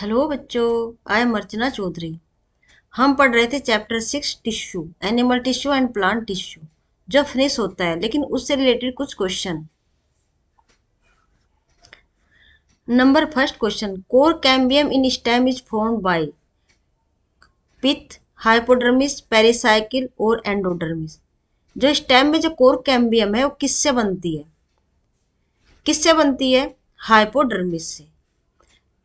hello बच्चों I am अर्चना चौधरी हम पढ़ रहे थे chapter six tissue animal tissue and plant tissue जो फिनिश होता है लेकिन उससे रिलेटेड कुछ question number first question cork cambium in stem is form by pith hypodermis pericycle और एंडोडर्मिस जो स्टेम में जो कोर कैम्बियम है वो किससे बनती है किससे बनती है हाइपोडर्मिस से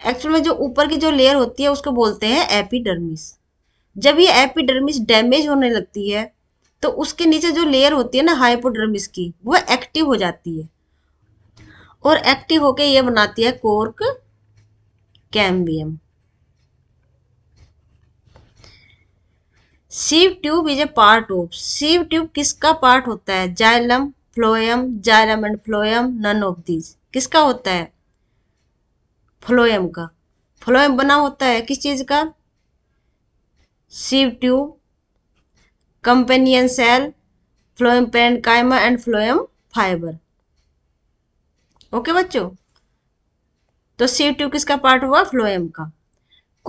एक्चुअल में जो ऊपर की जो लेयर होती है उसको बोलते हैं एपिडर्मिस जब ये एपिडर्मिस डैमेज होने लगती है तो उसके नीचे जो लेयर होती है ना हाइपोडर्मिस की वो एक्टिव हो जाती है और एक्टिव होके ये बनाती है cork cambium sieve tube is a part of sieve tube किसका पार्ट होता है xylem phloem xylem and phloem none of these किसका होता है फ्लोएम का फ्लोएम बना होता है किस चीज़ का sieve tube companion cell phloem parenchyma and phloem fibre okay बच्चों तो सीव ट्यूब किसका पार्ट हुआ फ्लोएम का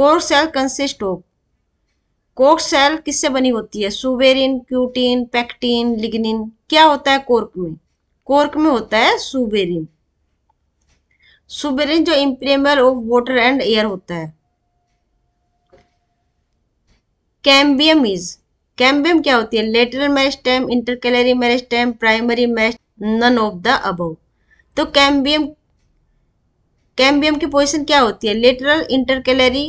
cork cell consist of cork cell किससे बनी होती है सुबेरिन क्यूटीन पैक्टीन लिग्निन क्या होता है कोर्क में कोर्क में होता है सुबेरिन सुबेरिन जो impermeable of water and air होता है कैम्बियम इज कैम्बियम क्या होती है lateral meristem intercalary meristem primary none of the above तो कैम्बियम कैम्बियम की पोजिशन क्या होती है लेटरल इंटरकैलरी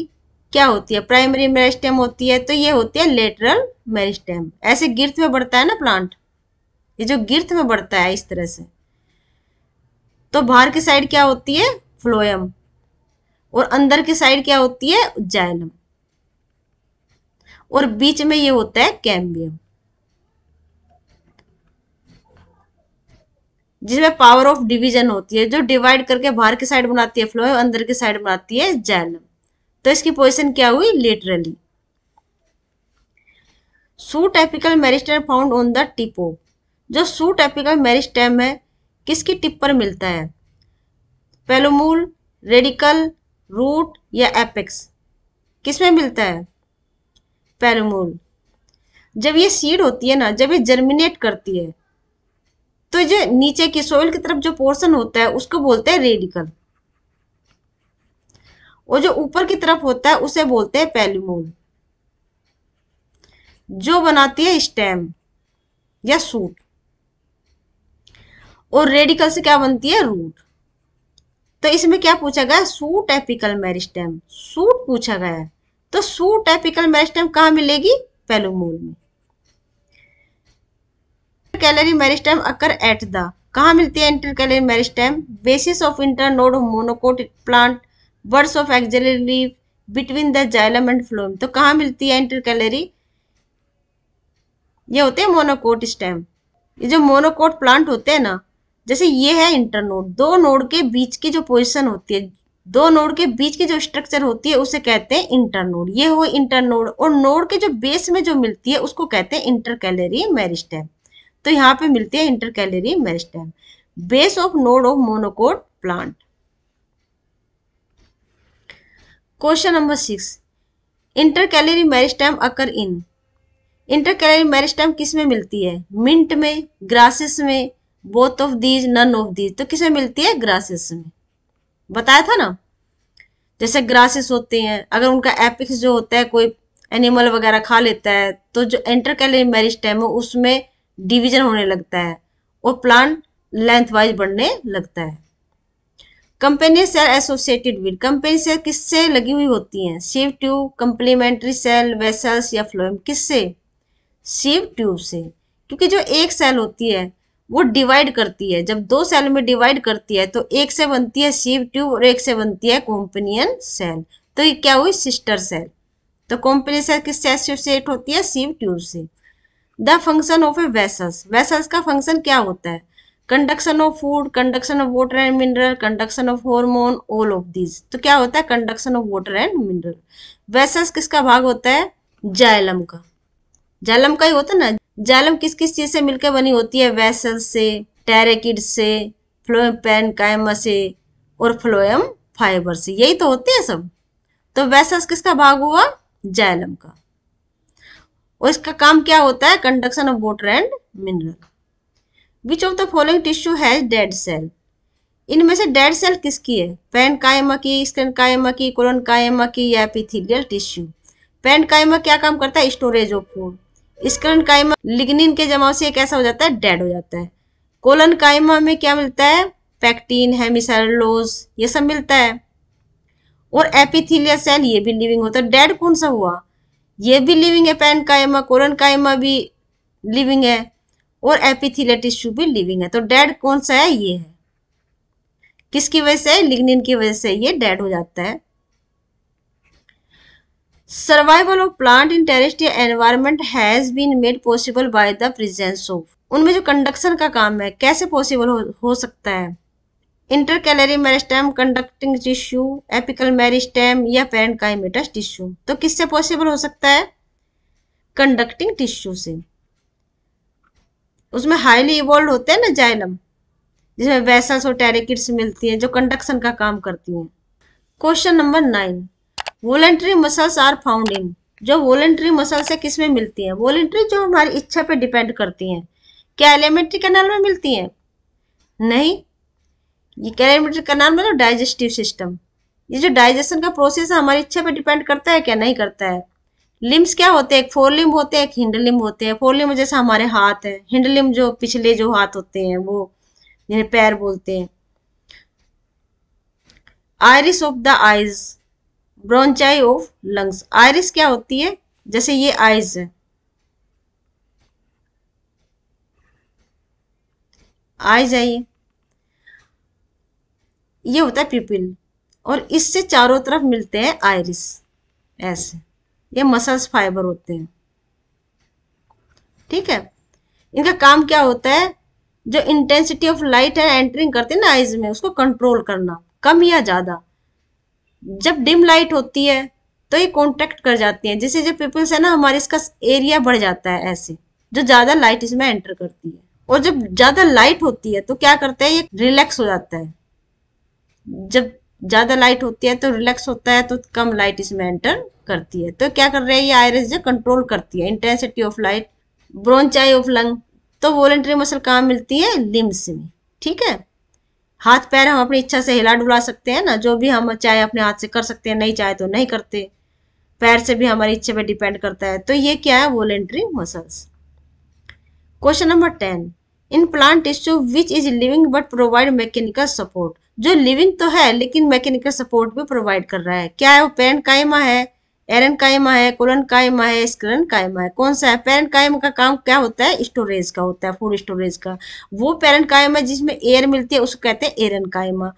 क्या होती है प्राइमरी मेरिस्टेम होती है तो ये होती है लेटरल मेरिस्टेम ऐसे गिर्थ में बढ़ता है ना प्लांट ये जो गिर्थ में बढ़ता है इस तरह से तो बाहर की साइड क्या होती है फ्लोएम और अंदर की साइड क्या होती है जाइलम और बीच में ये होता है कैम्बियम जिसमें पावर ऑफ डिवीजन होती है जो डिवाइड करके बाहर की साइड बनाती है फ्लोएम अंदर की साइड बनाती है जाइलम तो इसकी पोजीशन क्या हुई laterally shoot apical meristem found on the tip जो सूट एपिकल मेरिस्टेम है किसकी टिप पर मिलता है पेलोमूल रेडिकल रूट या एपेक्स किस में मिलता है पेलोमूल जब ये सीड होती है ना जब ये जर्मिनेट करती है तो जो नीचे की सोइल की तरफ जो पोर्शन होता है उसको बोलते हैं रेडिकल और जो ऊपर की तरफ होता है उसे बोलते हैं पेलोमूल जो बनाती है स्टेम या सूट और रेडिकल से क्या बनती है रूट तो इसमें क्या पूछा गया सूट एपिकल मेरिस्टेम सूट पूछा गया है तो सूट एपिकल मेरिस्टेम कहा मिलेगी पेलोमोल में कैलरी मेरिस्टेम अकर एट द कहा मिलती है intercalary meristem basis of internode monocot plant buds of axillary between the xylem and phloem तो कहा मिलती है इंटर कैलरी ये होते हैं मोनोकोट स्टेम ये जो मोनोकोट प्लांट होते हैं ना जैसे ये है इंटर नोड दो नोड के बीच की जो पोजिशन होती है दो नोड के बीच की जो स्ट्रक्चर होती है उसे कहते हैं इंटर नोड ये हो इंटर नोड और नोड के जो बेस में जो मिलती है उसको कहते हैं इंटर कैलरी मेरिस्टेम तो यहाँ पे मिलती है intercalary meristem base of node of monocot plant question number six intercalary meristem occur in intercalary meristem किस में मिलती है मिंट में ग्रासेस में both of these none of these तो किसे मिलती है ग्रासेस में बताया था ना जैसे ग्रासेस होते हैं अगर उनका एपिक्स जो होता है कोई एनिमल वगैरह खा लेता है तो जो इंटरकैलरी मेरिस्टेम हो उसमें डिवीजन होने लगता है और प्लांट लेंथ वाइज बढ़ने लगता है companion cell associated with companion cell किससे लगी हुई होती हैं sieve tube complementary cell vessels या फ्लोएम किससे सीव ट्यूब से क्योंकि जो एक सेल होती है वो डिवाइड करती है जब दो सेल में डिवाइड करती है तो एक से बनती है सीव ट्यूब और एक से बनती है कॉम्पनियन सेल तो ये क्या हुई सिस्टर सेल तो कॉम्पनियन सेल किस से एसोसिएट होती है सीव ट्यूब से the function of a vessels vessels का फंक्शन क्या होता है conduction of food conduction of water and mineral conduction of hormone all of these तो क्या होता है conduction of water and mineral vessels किसका भाग होता है जाइलम का जाइलम का ही होता है ना जालम किस किस चीज़ से मिलकर बनी होती है वैसल से टेरेकिड से फ्लोएम पैन कायमा से और फ्लोएम फाइबर से यही तो होते हैं सब तो वेसल्स किसका भाग हुआ जैलम का और इसका काम क्या होता है conduction of water and mineral which of the following tissue has dead cell इनमें से डेड सेल किसकी है पैन कायमा की स्कन कायमा की कोलन कायमा की या एपिथीलियल टिश्यू पैन कायमा क्या काम करता है स्टोरेज ऑफ फूड इस कायमा लिग्निन के जमाव से कैसा हो जाता है डेड हो जाता है कोलन कायमा में क्या मिलता है पैक्टीन मिसाइलोज ये सब मिलता है और एपिथीलिया सेल ये भी लिविंग होता है डेड कौन सा हुआ ये भी लिविंग है पैन कायमा कोलन कायमा भी लिविंग है और एपिथीलिया टिश्यू भी लिविंग है तो डेड कौन सा है ये है किसकी वजह से लिग्निन की वजह से ये डेड हो जाता है survival of plant in terrestrial environment has been made possible by the presence of उनमें जो कंडक्शन का काम है कैसे पॉसिबल हो, हो सकता है intercalary meristem conducting tissue apical meristem या पेरेंट टिश्यू तो किससे पॉसिबल हो सकता है कंडक्टिंग टिश्यू से उसमें हाईली इवॉल्व होते हैं ना जाइलम जिसमें वेसल्स और टेरिकिट्स मिलती हैं जो कंडक्शन का काम करती हैं question number nine voluntary muscles are found in जो वॉलेंट्री मसल्स है किसमें मिलती है वॉलेंट्री जो हमारी इच्छा पे डिपेंड करती हैं क्या एलिमेंट्री कैनाल में मिलती हैं नहीं ये एलिमेंट्री कैनाल में डाइजेस्टिव सिस्टम ये जो डाइजेशन का प्रोसेस है हमारी इच्छा पे डिपेंड करता है क्या नहीं करता है लिम्स क्या होते हैं एक फोर लिम्ब होते हैं एक हिंड लिम्ब होते हैं फोर लिम्ब जैसे हमारे हाथ है हिंड लिम्ब जो पिछले जो हाथ होते हैं वो जिन्हें पैर बोलते हैं iris of the eyes bronchi of lungs iris क्या होती है जैसे ये आइज है आइज है ये ये होता है पिपिल और इससे चारों तरफ मिलते हैं आयरिस ऐसे ये मसल्स फाइबर होते हैं ठीक है इनका काम क्या होता है जो इंटेंसिटी ऑफ लाइट है एंटरिंग करते हैं ना आइज में उसको कंट्रोल करना कम या ज़्यादा जब डिम लाइट होती है तो ये कॉन्टेक्ट कर जाती है जिससे जो पीपल्स है ना हमारे इसका एरिया बढ़ जाता है ऐसे जो ज़्यादा लाइट इसमें एंटर करती है और जब ज़्यादा लाइट होती है तो क्या करता है ये रिलैक्स हो जाता है जब ज़्यादा लाइट होती है तो रिलैक्स होता है तो कम लाइट इसमें एंटर करती है तो क्या कर रहे हैं ये आयरस जो कंट्रोल करती है intensity of light bronchi of lung तो वॉलेंट्री मसल कहाँ मिलती है लिम्स में ठीक है हाथ पैर हम अपनी इच्छा से हिला डुला सकते हैं ना जो भी हम चाहे अपने हाथ से कर सकते हैं नहीं चाहे तो नहीं करते पैर से भी हमारी इच्छा पर डिपेंड करता है तो ये क्या है voluntary muscles question number ten in plant tissue which is living but provide mechanical support जो लिविंग तो है लेकिन मैकेनिकल सपोर्ट भी प्रोवाइड कर रहा है क्या है वो पेन कायमा है एरन कायमा है कुरन कायमा है स्क्रन कायमा है कौन सा है पेरेंट कायमा का काम क्या होता है स्टोरेज का होता है फूड स्टोरेज का वो पेरेंट कायमा जिसमें एयर मिलती है उसको कहते हैं एरन कायमा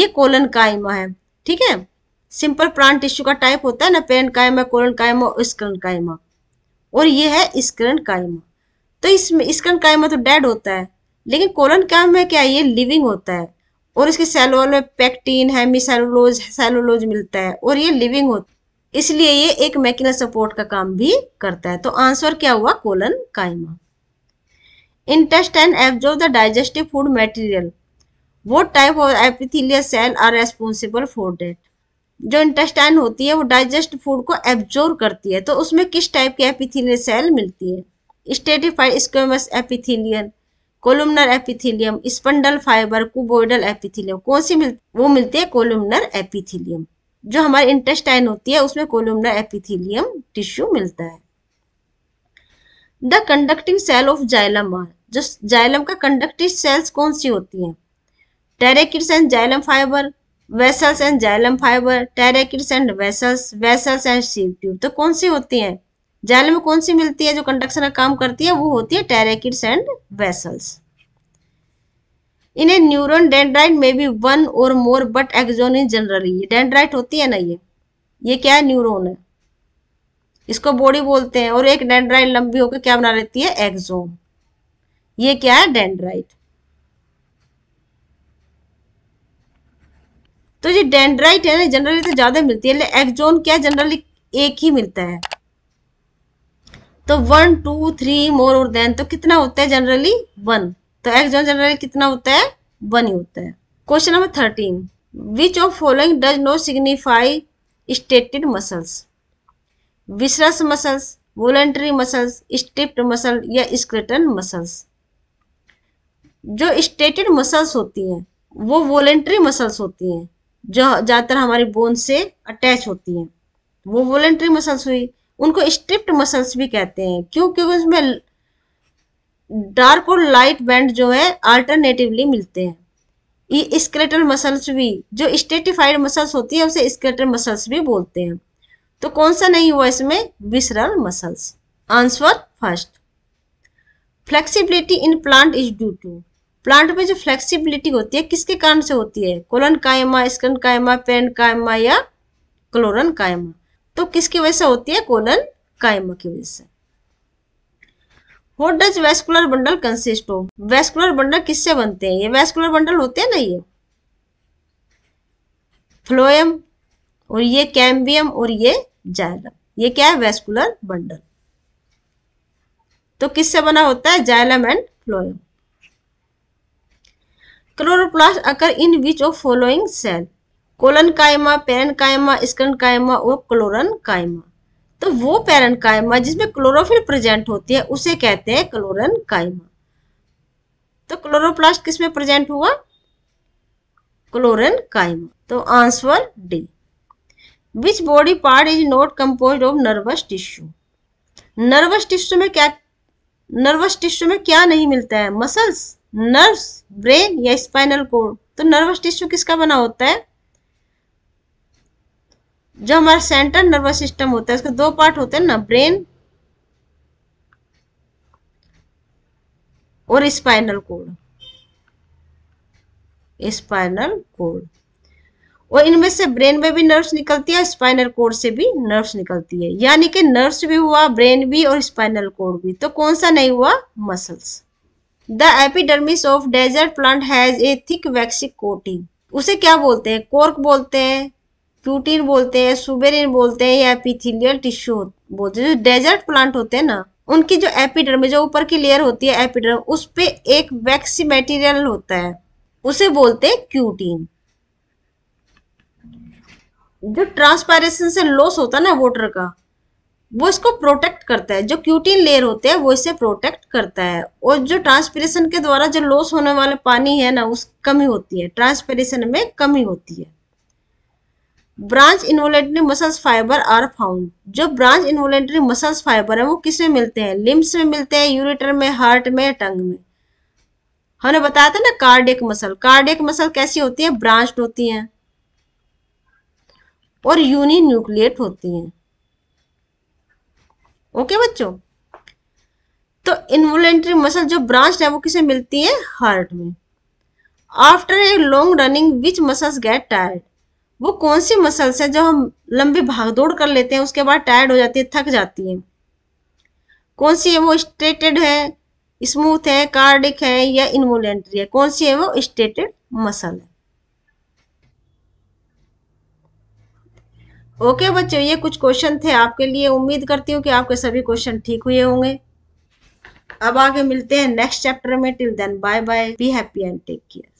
ये कोलन कायमा है ठीक है सिंपल प्लांट टिश्यू का टाइप होता है ना पेरेंट कायमा कोलन कायमा और स्क्रन कायमा और ये है स्क्रन कायमा तो इसमें स्क्रन कायमा तो डेड होता है लेकिन कोलन कायमा क्या है ये लिविंग होता है और इसके सेलोल में पैक्टीन है मिसेलोज सेलोलोज मिलता है और ये लिविंग होता है इसलिए ये एक मैकिनल सपोर्ट का काम भी करता है तो आंसर क्या हुआ collenchyma intestine absorb the digestive food material वो type of epithelial cell are responsible for that जो इंटेस्टाइन होती है वो डाइजेस्ट फूड को एब्जॉर्व करती है तो उसमें किस टाइप की एपिथीलियल सेल मिलती है stratified squamous epithelium columnar epithelium spindle fibre cuboidal epithelium कौन सी मिल वो मिलती है कोलुमनर एपिथीलियम जो हमारे इंटेस्टाइन होती है उसमें कोलुमनर एपिथीलियम टिश्यू मिलता है the conducting cell of xylem जो जाइलम का कंडक्टिव सेल्स कौन सी होती हैं tracheids and xylem fibre vessels and xylem fibre tracheids and vessels vessels and sieve tube तो कौन सी होती हैं जाइलम में कौन सी मिलती है जो कंडक्शन का काम करती है वो होती है tracheids and vessels in a neuron dendrite में बी वन और more but axon in generally ये डेंड्राइट होती है ना ये ये क्या है न्यूरोन है इसको बॉडी बोलते हैं और एक डेंड्राइट लंबी होकर क्या बना लेती है एक्सोन ये क्या है डेंड्राइट तो ये डेंड्राइट है ना जनरली तो ज्यादा मिलती है एक्सोन क्या जनरली एक ही मिलता है तो वन टू थ्री मोर और देन तो कितना होता है जनरली वन तो एक्स एक्सॉन जनरल कितना होता है वन ही होता है question number thirteen which of following does no signify striated muscles visceral muscles voluntary muscles striped muscle या स्क्रेटन मसल्स जो स्टेटेड मसल्स होती हैं वो वोलेंट्री मसल्स होती हैं जो ज़्यादातर हमारी बोन से अटैच होती हैं वो वोलेंट्री मसल्स हुई उनको स्ट्रिप्ट मसल्स भी कहते हैं क्यों क्योंकि उसमें डार्क और लाइट बैंड जो है अल्टरनेटिवली मिलते हैं ये स्केलेटल मसल्स भी जो स्टेटिफाइड मसल्स होती है उसे स्केलेटल मसल्स भी बोलते हैं तो कौन सा नहीं हुआ इसमें visceral muscles answer first flexibility in plant is due to plant में जो फ्लेक्सिबिलिटी होती है किसके कारण से होती है कोलन कायमा स्कन कायमा पेन कायमा या क्लोरन कायमा तो किसकी वजह से होती है कोलन कायमा की वजह से what does vascular bundle consist of vascular bundle किससे बनते हैं ये वेस्कुलर बंडल होते हैं ना ये फ्लोएम और ये कैम्बियम और ये जायलम ये क्या है वेस्कुलर बंडल तो किससे बना होता है xylem and phloem chloroplast occur in which of following cell collenchyma पेरन कायमा स्कन कायमा और क्लोरन कायमा तो वो पेरन कायमा जिसमें क्लोरोफिल प्रेजेंट होती है उसे कहते हैं क्लोरन कायमा तो क्लोरोप्लास्ट किसमें प्रेजेंट हुआ क्लोरन कायमा तो answer D which body part is not compose of nervous tissue nervous tissue में क्या नर्वस टिश्यू में क्या नहीं मिलता है मसल्स नर्व्स ब्रेन या स्पाइनल कोड तो नर्वस टिश्यू किसका बना होता है जो हमारा सेंट्रल नर्वस सिस्टम होता है उसके दो पार्ट होते हैं ना ब्रेन और स्पाइनल कोड स्पाइनल कोड और इनमें से ब्रेन में भी नर्व्स निकलती है स्पाइनल कोड से भी नर्व्स निकलती है यानी कि नर्व्स भी हुआ ब्रेन भी और स्पाइनल कोड भी तो कौन सा नहीं हुआ muscles the epidermis of desert plant has a thick waxy coating उसे क्या बोलते हैं कोर्क बोलते हैं प्यूटीन बोलते हैं सुबेरिन बोलते हैं या एपिथिलियल टिश्यू बोलते हैं जो डेजर्ट प्लांट होते हैं ना उनकी जो एपिडर्म जो ऊपर की लेयर होती है एपिडर्म उस पर एक वैक्सी मेटीरियल होता है उसे बोलते हैं क्यूटीन जो ट्रांसपेरेशन से लॉस होता है ना वोटर का वो इसको प्रोटेक्ट करता है जो क्यूटीन लेयर होते हैं वो इसे प्रोटेक्ट करता है और जो ट्रांसपेरेशन के द्वारा जो लॉस होने वाले पानी है ना उस कमी होती है ट्रांसपेरेशन में कमी होती है branch involuntary muscles fibre are found जो ब्रांच इन्वोलेंट्री मसल्स फाइबर है वो किस में मिलते हैं लिम्स में मिलते हैं यूरेटर में हार्ट में टंग में हमने बताया था ना कार्डियक मसल कार्डियक मसल कैसी होती है ब्रांच होती हैं और यूनि न्यूक्लिएट होती हैं ओके बच्चों तो इन्वोलेंट्री मसल जो ब्रांच है वो किसे मिलती है हार्ट में after a long running which muscles get tired वो कौन सी मसल्स है जो हम लंबी दौड़ कर लेते हैं उसके बाद टायर्ड हो जाती है थक जाती है कौन सी है वो स्ट्रेटेड है स्मूथ है कार्डिक है या इनवोलेंट्री है कौन सी है वो स्ट्रेटेड मसल है ओके बच्चों ये कुछ क्वेश्चन थे आपके लिए उम्मीद करती हूँ कि आपके सभी क्वेश्चन ठीक हुए होंगे अब आगे मिलते हैं नेक्स्ट चैप्टर में till then bye bye be happy and take care